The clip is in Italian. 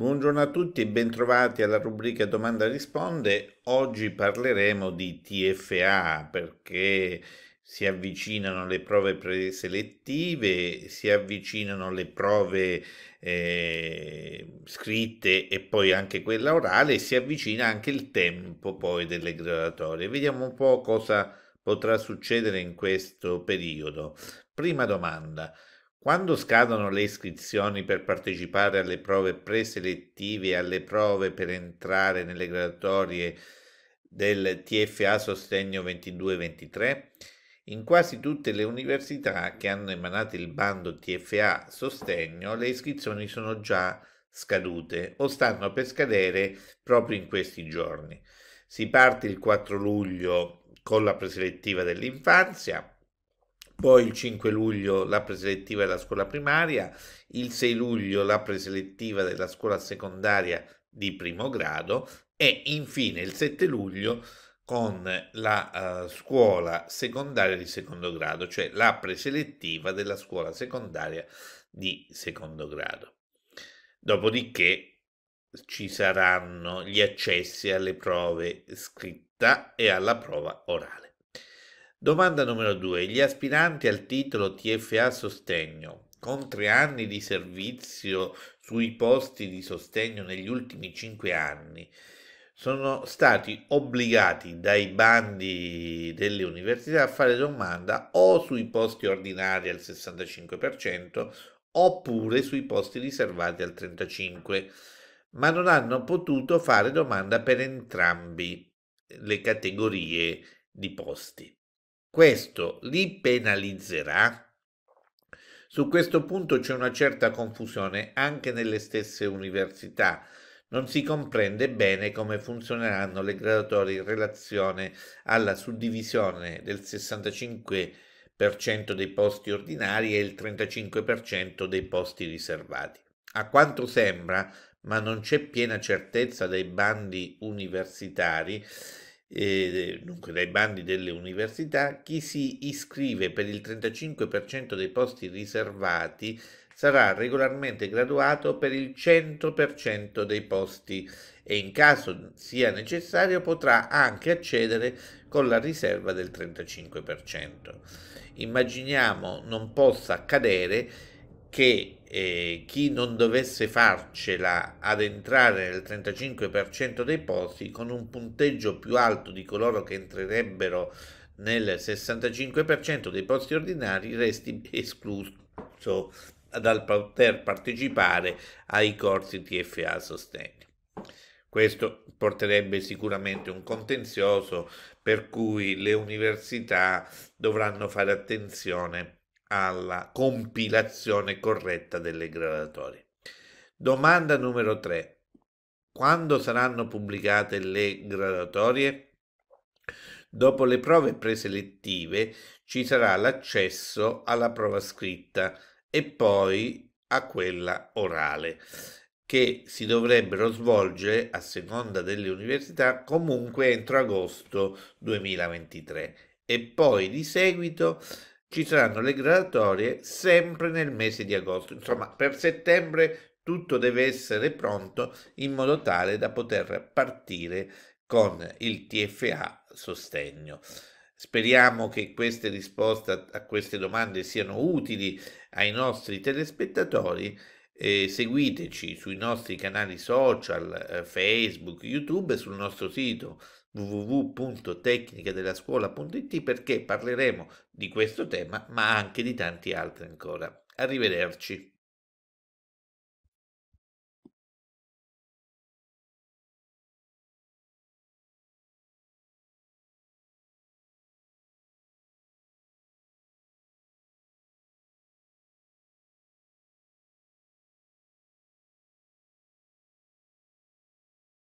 Buongiorno a tutti e bentrovati alla rubrica Domanda Risponde. Oggi parleremo di TFA perché si avvicinano le prove preselettive, si avvicinano le prove eh, scritte e poi anche quella orale, si avvicina anche il tempo poi delle graduatorie. Vediamo un po' cosa potrà succedere in questo periodo. Prima domanda. Quando scadono le iscrizioni per partecipare alle prove preselettive e alle prove per entrare nelle graduatorie del TFA Sostegno 22-23? In quasi tutte le università che hanno emanato il bando TFA Sostegno le iscrizioni sono già scadute o stanno per scadere proprio in questi giorni. Si parte il 4 luglio con la preselettiva dell'infanzia, poi il 5 luglio la preselettiva della scuola primaria, il 6 luglio la preselettiva della scuola secondaria di primo grado e infine il 7 luglio con la uh, scuola secondaria di secondo grado, cioè la preselettiva della scuola secondaria di secondo grado. Dopodiché ci saranno gli accessi alle prove scritta e alla prova orale. Domanda numero 2. Gli aspiranti al titolo TFA Sostegno, con tre anni di servizio sui posti di sostegno negli ultimi cinque anni, sono stati obbligati dai bandi delle università a fare domanda o sui posti ordinari al 65% oppure sui posti riservati al 35%, ma non hanno potuto fare domanda per entrambi le categorie di posti. Questo li penalizzerà? Su questo punto c'è una certa confusione anche nelle stesse università. Non si comprende bene come funzioneranno le graduatorie in relazione alla suddivisione del 65% dei posti ordinari e il 35% dei posti riservati. A quanto sembra, ma non c'è piena certezza dei bandi universitari, eh, dunque dai bandi delle università, chi si iscrive per il 35% dei posti riservati sarà regolarmente graduato per il 100% dei posti e in caso sia necessario potrà anche accedere con la riserva del 35%. Immaginiamo non possa accadere che eh, chi non dovesse farcela ad entrare nel 35% dei posti con un punteggio più alto di coloro che entrerebbero nel 65% dei posti ordinari resti escluso dal poter partecipare ai corsi TFA sostegno. Questo porterebbe sicuramente un contenzioso per cui le università dovranno fare attenzione alla compilazione corretta delle graduatorie. Domanda numero 3. Quando saranno pubblicate le graduatorie? Dopo le prove preselettive ci sarà l'accesso alla prova scritta e poi a quella orale, che si dovrebbero svolgere a seconda delle università comunque entro agosto 2023 e poi di seguito ci saranno le graduatorie sempre nel mese di agosto. Insomma, per settembre tutto deve essere pronto in modo tale da poter partire con il TFA sostegno. Speriamo che queste risposte a queste domande siano utili ai nostri telespettatori. Eh, seguiteci sui nostri canali social, eh, Facebook, YouTube e sul nostro sito www.tecnicadellascuola.it perché parleremo di questo tema ma anche di tanti altri ancora. Arrivederci.